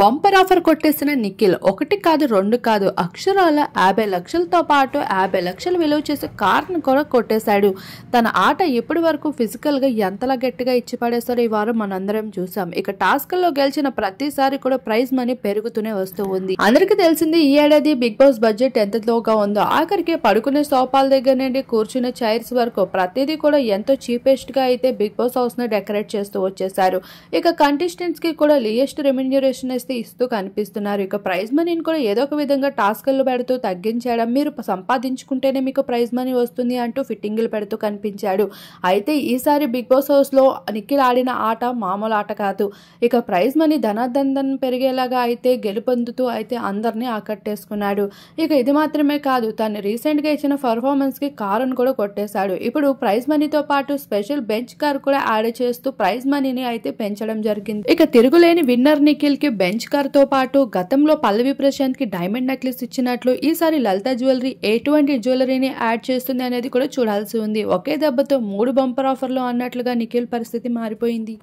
bumper offer కొట్టేసిన నిఖిల్ ఒకటి కాదు రెండు కాదు అక్షరాల యాభై లక్షలతో పాటు యాభై లక్షలు విలువ చేసే కార్ను కూడా కొట్టేశాడు తన ఆట ఇప్పటి వరకు ఫిజికల్గా ఎంతలా గట్టిగా ఇచ్చి పడేస్తారో ఈ వారం మనందరం చూసాం ఇక టాస్క్లో గెలిచిన ప్రతిసారి కూడా ప్రైజ్ మనీ పెరుగుతూనే వస్తూ ఉంది అందరికీ తెలిసింది ఈ ఏడాది బిగ్ బాస్ బడ్జెట్ ఎంత లోగా ఉందో ఆఖరికి పడుకునే సోఫాల దగ్గర నుండి కూర్చునే చైర్స్ వరకు ప్రతిదీ కూడా ఎంతో చీపెస్ట్గా అయితే బిగ్ బాస్ హౌస్ను డెకరేట్ చేస్తూ వచ్చేసారు ఇక కంటెస్టెంట్స్కి కూడా లియెస్ట్ రెమ్యూనరేషన్ చేస్తే ఇస్తూ కనిపిస్తున్నారు ఇక ప్రైజ్ మనీని కూడా ఏదో ఒక విధంగా టాస్కల్లో పెడుతూ తగ్గించడం మీరు సంపాదించుకుంటేనే మీకు ప్రైజ్ మనీ వస్తుంది అంటూ ఫిట్టింగులు పెడుతూ కనిపించాడు అయితే ఈసారి బిగ్ బాస్ హౌస్లో నిఖిల్ ఆడిన ఆట మామూలు ఆట కాదు ఇక ప్రైజ్ మనీ ధనదందన్ పెరిగేలాగా అయితే గెలుపొందుతూ అయితే అందరినీ ఆకట్టేసుకున్నాడు ఇక ఇది మాత్రమే కాదు తను రీసెంట్గా ఇచ్చిన పర్ఫార్మెన్స్కి కారును కూడా కొట్టేశాడు ఇప్పుడు ప్రైజ్ మనీతో పాటు స్పెషల్ బెంచ్ కార్ కూడా యాడ్ చేస్తూ ప్రైజ్ మనీని అయితే పెంచడం జరిగింది ఇక తిరుగులేని విన్నర్ నిఖిల్కి బెంచ్ తో పాటు గతంలో పల్లవి కి డైమండ్ నెక్లెస్ ఇచ్చినట్లు ఈసారి లలిత జ్యువెలరీ ఎటువంటి జ్యువెలరీని యాడ్ చేస్తుంది అనేది కూడా చూడాల్సి ఉంది ఒకే దెబ్బతో మూడు బంపర్ ఆఫర్లు అన్నట్లుగా నిఖిల్ పరిస్థితి మారిపోయింది